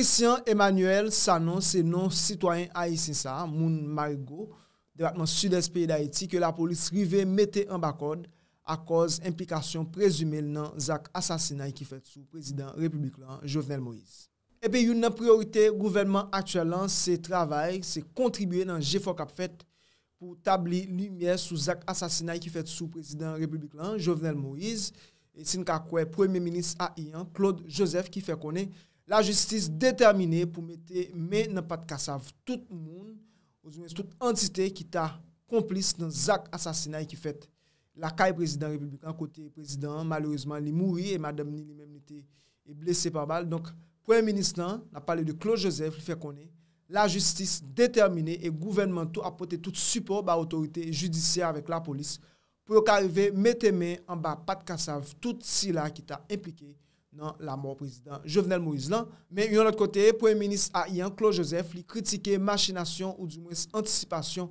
Christian Emmanuel s'annon se non-citoyen Aïsinsa, Moun Margo, debatman sud-est piye d'Aïti, ke la polis rive mette an bakod a koz implikasyon prezume nan Zak Asasinay ki fet sou prezident republik lan, Jovenel Moïse. Epe yon nan priorite gouvenman aktuelan, se travay, se kontribuyen nan G4 Kap Fet pou tabli lumiè sou Zak Asasinay ki fet sou prezident republik lan, Jovenel Moïse, et sin ka kwe premier-ministre Aïan, Claude Joseph, ki fe konen, la justice déterminée pou mette mè nan pat kassav tout moun, ouzmè, tout entité ki ta komplis nan zak asasina ki fèt la kaye prezident republikan kote prezident, malouzman li mouri, et madame ni li mè mette blesè pa bal. Donc, premier ministre nan, nan pale de Claude Joseph, l'fè konè, la justice déterminée et gouvernementou apote tout support ba autorité judicia avec la polis pou yo karevé mette mè an ba pat kassav tout si la ki ta impliqué nan la mor prezident Jovenel Mouizlan. Men yon not kote, pou en minis a yon, Claude Joseph li kritike machinasyon ou di mwes anticipasyon.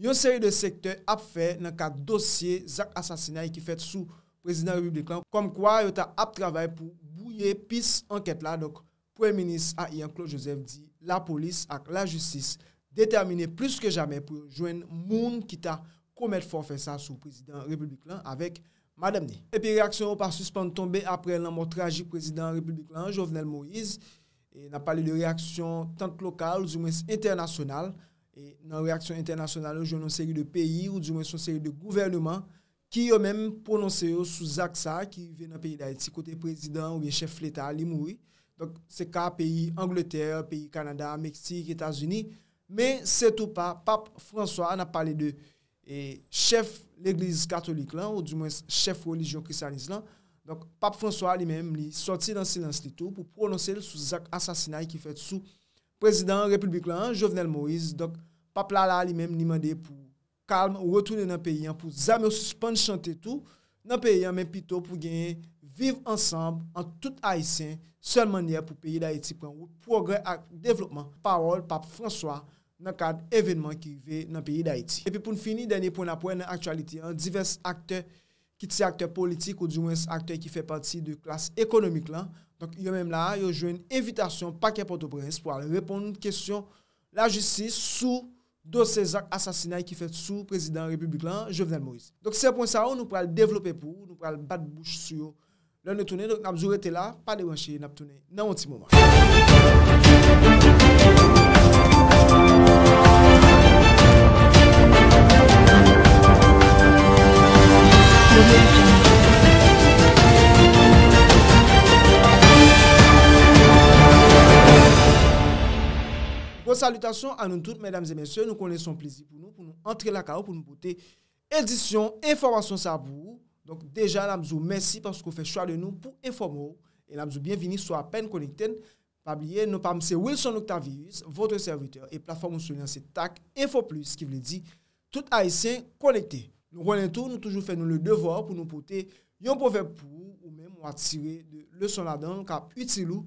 Yon seri de sekte ap fe nan ka dosye zak asasina yi ki fet sou prezident Republikan. Kom kwa, yon ta ap trabay pou bouye pis anket la. Dok, pou en minis a yon, Claude Joseph di la polis ak la justis determine plus ke jame pou yon jwen moun ki ta komet forfesa sou prezident Republikan. E pi reaksyon ou pa suspande tombe apre nan motraji prezidant Republik Lan, Jovenel Moïse, na pale de reaksyon tant lokal ou zoumès internasyonal, nan reaksyon internasyonal ou joun an seri de peyi ou zoumès an seri de gouvernement, ki yo men prononse yo sou Zaksa ki ven nan peyi da eti kote prezidant ou gen chef letal, li moui, se ka peyi Angleterre, peyi Kanada, Meksik, Etats-Unis, men se tou pa, pape François na pale de... E chef l'Eglise Katolik lan, ou du mwen chef religion Kristianis lan, pap François li men li sorti dan silans li tou, pou prononse sou zak asasinaj ki fet sou prezident Republik lan, Jovenel Moïse, pap Lala li men li mande pou kalm, ou rotounen nan peyi an, pou zame ou suspande chante tou, nan peyi an men pito pou genye viv ansamb an tout Haitien, sel manye pou peyi da Haiti pran ou progre ak devlopman parol pap François, nan kade evenman ki ve nan piyi da iti. Epi pou n fini, denye pou nan pwen nan aktualiti, an divers akte, kitse akte politik ou di mwen akte ki fe pati de klas ekonomik lan, yo menm la, yo jwen evitasyon pa ke poto pres pou al repon nan kesyon la jesis sou dosèzak asasinaj ki fe sou prezident republik lan, Jovenel Moïse. Dok se pon sa ou, nou pou al devlope pou, nou pou al bat bouch sou yo nan nou tounen, donc nan mzou rete la, pa de wanshi, nan mwoti mouman. Bon salutations à nous toutes, mesdames et messieurs. Nous connaissons plaisir pour nous, pour nous entrer la carrière, pour nous porter édition, information ça vous. Donc déjà, vous merci parce que vous faites choix de nous pour informer. Et vous bienvenue sur à peine connecté. Pas nous parlons, Wilson Octavius, votre serviteur, et plateforme sur c'est TAC Info Plus, qui veut dit tout haïtien connecté. Nou konen tou, nou toujou fè nou le devor pou nou pote yon proverb pou ou ou mèm ou atire le son la dan kap utilou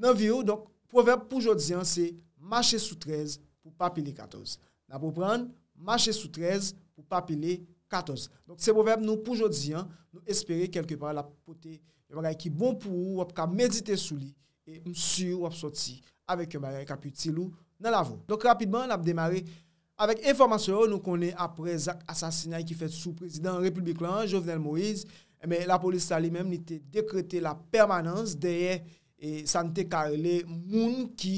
nan vi ou. Dok proverb pou jodiyan se Mache sou trez pou papile katoz. Na pou pran, Mache sou trez pou papile katoz. Se proverb nou pou jodiyan, nou espere kelke par la pote yon vangay ki bon pou ou wap ka medite sou li e msiu wap soti avèk yon vangay kap utilou nan lavo. Dok rapidman la pou demare... Avèk informasyon nou konè apre zak asasina ki fet sou prezident republik lan, Jovenel Moïse, la polis sa li mèm nite dekrete la permanans deye sante karele moun ki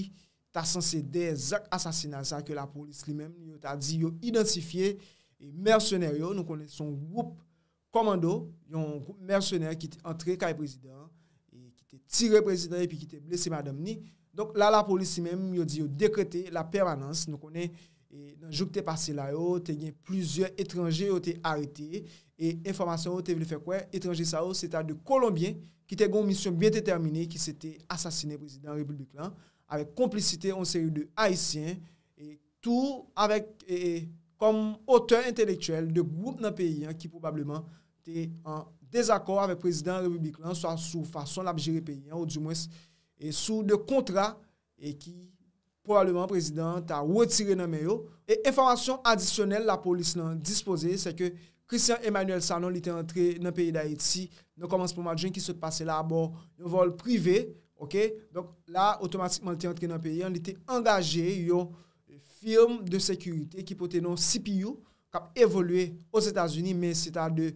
ta sanse de zak asasina sa ke la polis li mèm yo ta di yo identifiye mersyoner yo nou konè son woup komando yon mersyoner ki te entre kaj prezident, ki te tire prezident, ki te blese madam ni donk la la polis si mèm yo di yo dekrete la permanans nou konè E nan jok te pase la yo, te gen plusieurs etrangers yo te arete e informasyon yo te ven fè kwen etrangers sa yo, se ta de kolombien ki te gon misyon bie te termine ki se te asasine prezident republikan avek komplicite on seri de haisyen e tou avek kom auteur intelektuel de groupe nan peyen ki probableman te en dezakor avek prezident republikan, sa sou fason la bjeri peyen ou di mwes, e sou de kontra e ki probableman prezident ta wetire nan meyo. E informasyon adisyonel la polis nan dispose, se ke Christian Emmanuel Salon li te antre nan peyi da etsi, nan komanse pouman jen ki sot pase la, bon, nou vol prive, ok? Donc, la, otomatikman li te antre nan peyi, an li te angaje yo firme de sekurite, ki pote nan CPU, kap evolwe o Zetasuni, men se ta de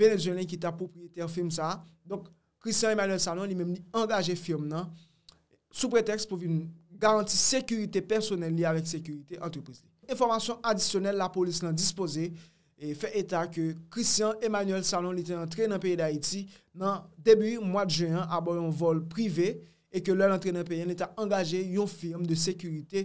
Venezuelan ki ta popyete yo firme sa. Donc, Christian Emmanuel Salon li menm ni angaje firme nan, sou pretext pou vi nou, garanti sekurite personel li avèk sekurite entrepriz li. Informasyon adisyonel la polis lan dispose, e fe eta ke Christian Emmanuel Salon li te antre nan peye d'Haïti nan debi mwad jen an abon yon vol prive e ke lèl antre nan peye lè ta angaje yon firme de sekurite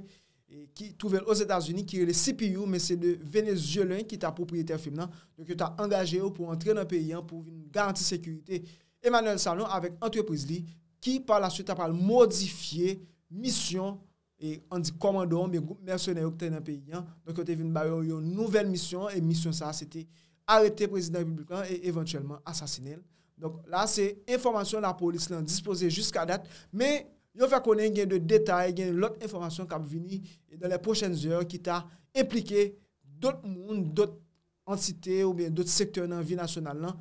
ki touvel os Etats-Unis ki re le CPU men se de Venezuelan ki ta propriyeter firme nan yo ke ta angaje ou pou antre nan peye yon pou garanti sekurite Emmanuel Salon avèk entrepriz li ki pa la sute apal modifiye misyon, e an di komando ou mè goup mè sè nè yon koutè nan peyi yon, nou kote vin barè ou yon nouvel misyon, e misyon sa, se te arete prezident republikan, e eventuelman asasinel. Donk la, se informasyon la polis lan dispose jusqu'a dat, mè yon fè konen gen de detay, gen lot informasyon kap vini, e dan le pochèns yor ki ta implike dot moun, dot ansite ou bien dot sektèr nan vi nasyonal lan,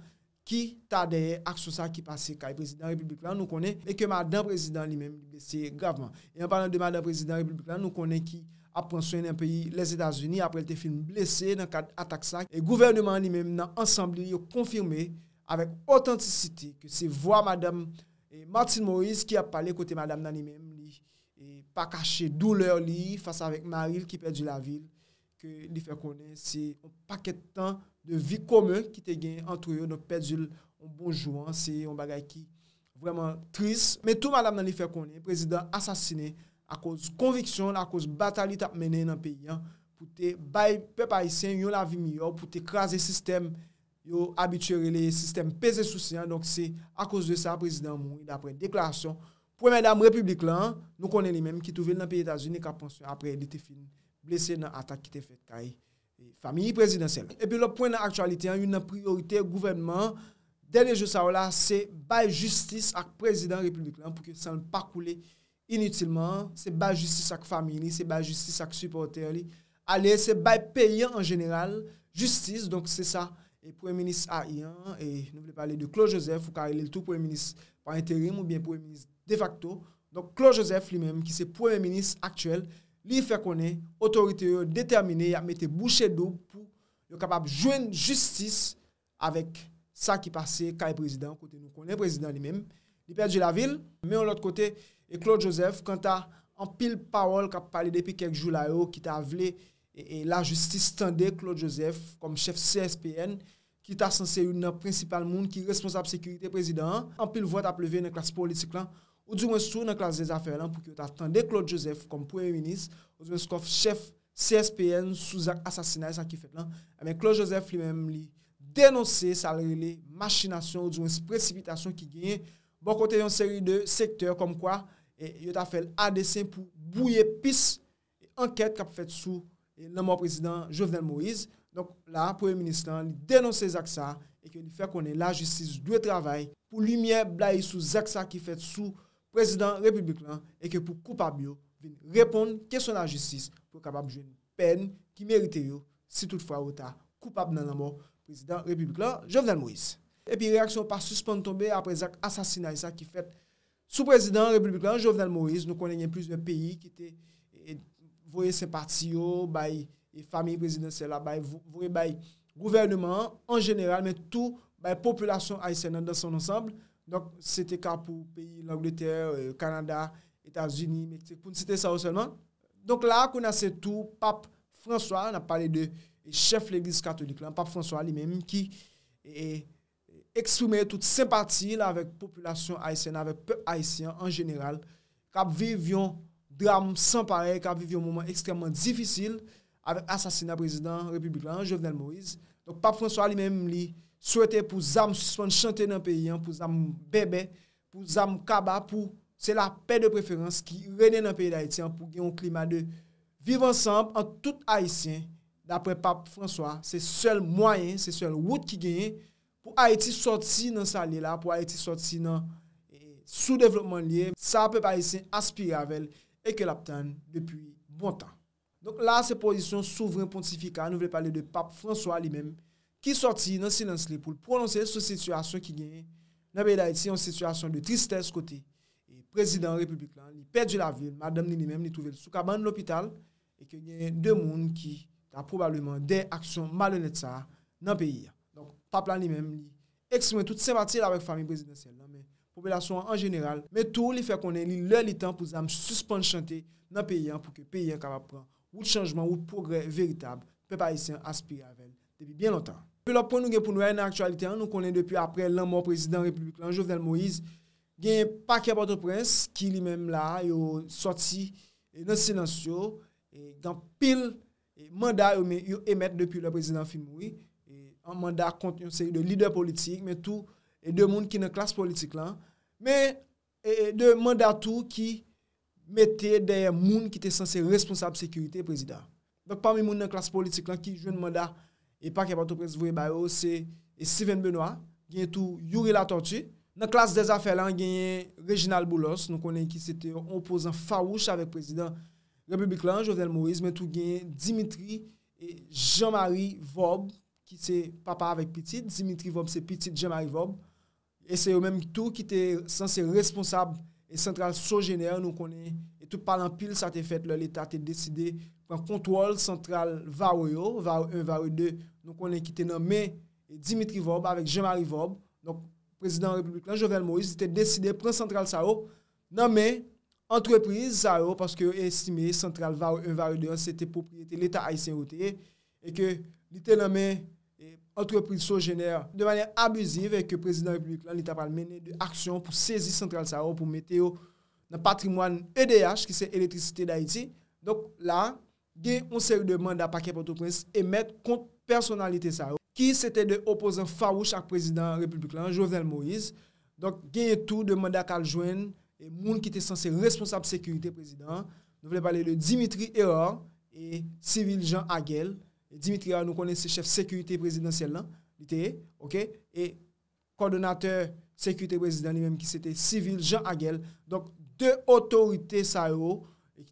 ki ta deye akso sa ki pase ka e prezident republikan nou konen e ke madame prezident li men bese graveman e anpanan de madame prezident republikan nou konen ki ap pronswen nan peyi les Etats-Unis apre te film blese nan kat atak sa e gouvernement li men nan ansambli yo konfirme avèk autentisiti ke se vwa madame e Martin Morris ki ap pale kote madame nan li men li e pa kache douleur li fasa avèk Maril ki perdi la vil ke li fè konen se pakè tan de vi kome ki te gen entro bon yo, nou ped zil ou bonjouan, se yon bagay ki vreman tris. Men tou madame nan li fè konen, prezident asasine a kouz konviksyon, a kouz batali tap menen nan peyi an, pou te bay pep aysen, yon la vi miyo, pou te krasi sistem, yon abiturile, sistem peze soucian, donc se a kouz de sa prezident moun, dapre deklarasyon, pou men dam republik lan, nou konen li men ki touvel nan peyi etasyen, apre li te fin, blese nan ata ki te fèk kari. Famiyi prezidansyel. E pi lop pouen nan aktualite, yon nan priorite gouvernman, dene je sa wala, se bay justice ak prezidans republikan pou ki san pa koule inutilman. Se bay justice ak famini, se bay justice ak supporter li. Ale se bay peyen an general, justice, donk se sa. E pouen menis a yon, e nou vle pale de Klo Josef, ou ka ele loutou pouen menis par interim ou bien pouen menis defakto. Donk Klo Josef li menm ki se pouen menis aktuel, Li fè konen otorite yo determine ya mette bouchè do pou yo kapab jwen justis avèk sa ki pase ka e prezident kote nou konen prezident li mèm. Li perdi la vil. Mè yon lot kote, e Claude Joseph, kanta an pil parol kap pale depi kèk joulay yo ki ta avle e, e, la justis stande Claude Joseph kom chèf CSPN ki ta sanse yon nan prinsipal moun ki responsab sekurite prezident. An pil vot ap leve nan klas politik lan Ou di mwen sou nan klas de zafè lan pou ki yo ta tande Claude Joseph kom pou eminis ou di mwen skof chef CSPN sou zak asasina e sa ki fet lan amè eh Claude Joseph li mèm li denose salre li machinasyon ou di mwen precipitasyon ki gen, bon kote yon seri de sektor kom kwa yo ta fel ADC pou bouye pis enket kap fet sou nan eh, mwen prezident Jovenel Moïse donk la pou eminis lan li denose zak sa e ki li fe konen la justice dwe travay pou lumiè blai sou zak sa ki fet sou Prezident republikan e ke pou koupab yo, vin repond kesonan jistis pou kabab jwen pen ki merite yo, si toutfwa ou ta koupab nan anmo prezident republikan Jovenel Moïse. E pi reaksyon pa suspande tombe apre zak asasina isa ki fet, sou prezident republikan Jovenel Moïse nou konenye plus ven peyi ki te vwoye se pati yo, bayi famye prezident se la, bayi vwoye bayi gouvernement, an general men tou bayi populasyon aisenan dan son ansamble, Donk, se te ka pou peyi Langleterre, Kanada, euh, Etats-Unis, pou nse te sa ou selman. Donk la, konase tou, Pap François, nan pale de chef l'Eglise katholik lan, Pap François li menm, ki eksprime euh, tout simpati la, avek populasyon Haitien, avek pe Haitien en general, kap vivyon dram san pare, kap vivyon mouman ekstremman difisil, avek asasina prezident republikan, Jovenel Moïse. Donk, Pap François li menm li, souwete pou zanm chante nan peyi an, pou zanm bebe, pou zanm kaba, pou se la pe de preferans ki renen nan peyi d'Haïti an pou gen yon klima de viv ansanp an tout Haïtien, d'apre pape François, se sel mwayen, se sel wout ki gen, pou Haïti sorti nan sa li la, pou Haïti sorti nan eh, sou devlopman li, sa pe pa Haïtien aspiravel e ke lapten depi bon tan. Donk la se pozisyon souvren pontifika, nou ve pale de pape François li menm, ki sorti nan silans li pou l'prononser sou situasyon ki genye nan bela itse yon situasyon de tristese kote. E prezident republikan li perdi la vil, madam li li menm li touvel soukaban l'opital, e ke genye de moun ki ta probableman de aksyon malon etsa nan peyi. Don pa plan li menm li eksmen tout se matil avek fami prezidentsel nan men, pou bela son an general, me tou li fe konen li lè li tan pou zanm suspande chante nan peyi an pou ke peyi an kava pran wout chanjman, wout progre veritab, pepa isen aspir avèl debi bien lontan. Pè lò poun nou gen pou nou e nan aktualite an, nou konen depi apre lan mò prezident republik lan Jovenel Moïse, gen pake pato prens ki li menm la yo soti e, nan silansyo, e, gen pil e, manda yo emet depi le prezident Fimoui, an manda konti yon seri de lider politik, men tou e de moun ki nan klas politik lan, men de manda tou ki mette de moun ki te sanse responsable sekurite prezident. Mwen pami moun nan klas politik lan ki jwen manda, E pak e bato prezvou e bayo se Sivène Benoit. Gen tou youri la tortue. Nan klas de zafè lan gen Reginald Boulos. Nou konen ki se te oposan fawouch avèk prezident Republik lan, Jovenel Moïse. Men tou gen Dimitri et Jean-Marie Vaub. Ki se papa avèk piti. Dimitri Vaub se piti, Jean-Marie Vaub. E se yo menm tou ki te sensè responsab e sentral so jener. Nou konen etou palan pil sa te fet lè l'Etat te deside soujenè. Pwant kontwol sentral VARO 1, VARO 2, nou konen ki te nomme Dimitri Vob, avek Jemari Vob, nou prezident republikan Jovel Moïse, te deside pre sentral SAO, nomme entreprise SAO, e, paske yo estime sentral VARO 1, VARO 2, an se te populite l'Etat Aïtien Routier, e ke li te nomme entreprise Sogenère, de manye abuzive, e ke prezident republikan l'Etat Palmeni, de aksyon pou sezi sentral SAO, pou mete yo nan patrimoine EDH, ki se elektrisite d'Aïti, nou konen ki te nomme ge yon seri de manda pakè pato prens emèt kont personalite sa yo ki sete de opozan fawou chak prezident republik lan, Jovenel Moïse donk ge yon tou de manda kal jwen moun ki te sensè responsable sekurite prezident, nou vle pale le Dimitri Eor civil Jean Aguel Dimitri Eor nou konen se chef sekurite prezidentiel lan et kordonater sekurite prezident civil Jean Aguel donk de otorite sa yo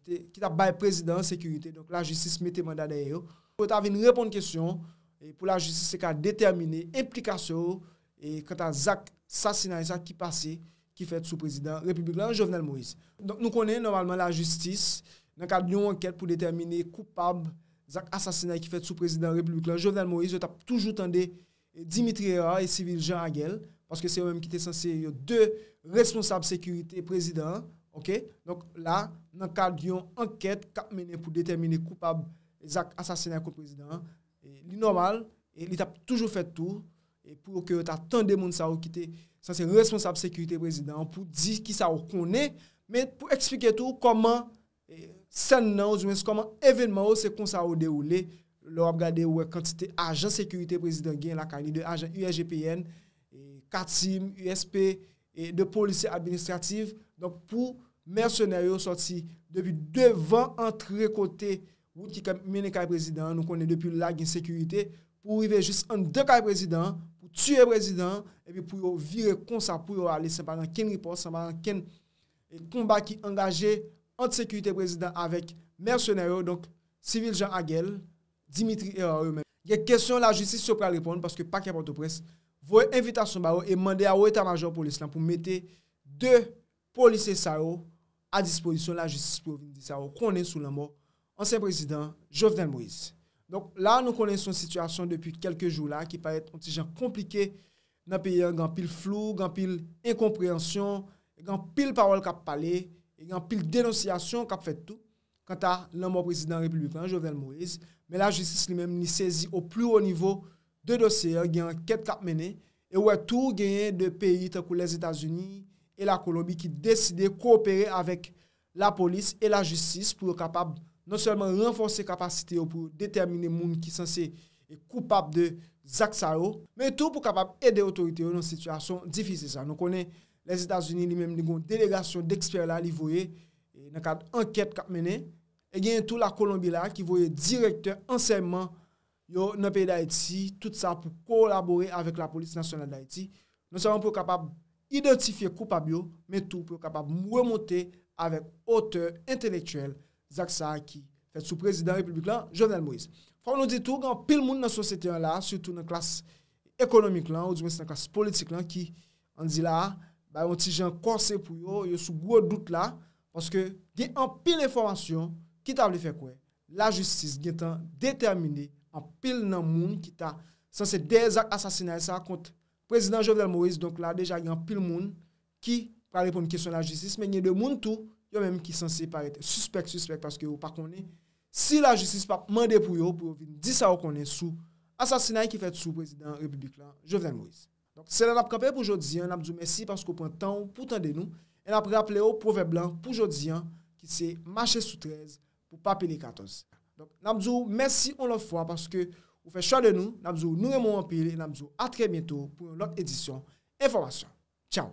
ki ta bay prezident sekurite la justis mette manda daye yo pou ta ave yon repon de kesyon pou la justis se ka determine implikasyon kwen ta zak sasina yon sak ki pase ki fet sou prezident republiklan Jovenel Moïse nou konen normalman la justis nan ka dyon anket pou determine koupab zak sasina yon ki fet sou prezident republiklan Jovenel Moïse yo ta toujou tende Dimitri Ra e Sivil Jean Aguel paske se yon men ki te sanse yon de responsab sekurite prezident Ok, nouk la nan kade yon anket kap mene pou detemine koupab zak asasina kou prezident. Li normal, li tap toujou fet tou, pou okere ta tande moun sa ou ki te sanse responsable sekurite prezident pou di ki sa ou konen, men pou eksplike tou koman sen nan ou zwen se koman evenman ou se kon sa ou deroule lor ap gade ou wek kantite ajan sekurite prezident gen la kani de ajan USGPN, Katim, USP, e de polisi administrativ, pou mersonaryo sorti debi devan antre kote mene kare prezident, nou konen depi lag in sekurite, pou rive jist an de kare prezident, pou tue prezident, epi pou yo vire konsa, pou yo ale semanan ken ripos, semanan ken komba ki angaje antre sekurite prezident avek mersonaryo, donc Sivil Jean Aguel, Dimitri Eraroumen. Ye kestyon la jistis sopre al ripon, paske pa ki apote pres, vou e invita son ba ou e mande a ou etat-major polis lan pou mette de polis et sa ou a dispozisyon la justice pou dispozisyon sa ou konen sou nan mou ansen prezident Jovenel Moïse. Donc la nou konen son sityasyon depi kelke jou la ki parete konti jan komplike nan piye yon gan pil flou, gan pil enkomprehansyon, gan pil parol kap pale, gan pil denosyasyon kap fet tou kant a nan mou prezident republikan Jovenel Moïse. Men la justice li men ni sezi ou pli ou nivou De dosye, gen anket kap mene, e wè tou genye de peyi tan kou les Etats-Unis e la Kolombi ki deside koopere avèk la polis e la jistis pou kapab non selman renfonse kapasite yo pou determine moun ki sanse e koupap de Zak Saro, men tou pou kapab ede otorite yo nan situasyon difise sa. Non konen les Etats-Unis li menm ni goun delegasyon de eksper la li voye nan kat anket kap mene, e genye tou la Kolombi la ki voye direktor ansèmman yo nan peyi d'Haïti, tout sa pou kolabore avek la politi nasyonal d'Haïti, nou savan pou kapab identifiye koupa biyo, men tou pou kapab mwemote avek auteur entelektuel Zak Sa, ki fet sou prezident republik lan, Jovenel Moïse. Faw nou ditou, gan pil moun nan sosyete lan la, soutou nan klas ekonomik lan, ou di mwen san klas politik lan, ki an di la, ba yon ti jan konse pou yo, yo sou gou ou dout la, pwoske gen an pil informasyon, ki tab li fe kwe, la justis gen tan determini an pil nan moun ki ta sanse dezak asasinay sa kont prezident Jovrel Moïse. Donk la, deja yon pil moun ki pra repon kèson la jistis, men yon de moun tou, yon menm ki sanse parete suspek, suspek, paske yo pa konen, si la jistis pa mande pou yo, pou vin disa yo konen sou asasinay ki fèt sou prezident republik la Jovrel Moïse. Donk se la nap kapè pou Jodzian, nap djou mèsi, paske pou an tan ou pou tan den nou, en ap rap lè yo pou vè blan pou Jodzian ki se machè sou trez pou pa peli katonsi. Donc, Namzou, merci une fois parce que vous faites choix de nous. Namzou, nous aimons en pile et à très bientôt pour une autre édition. Information. Ciao.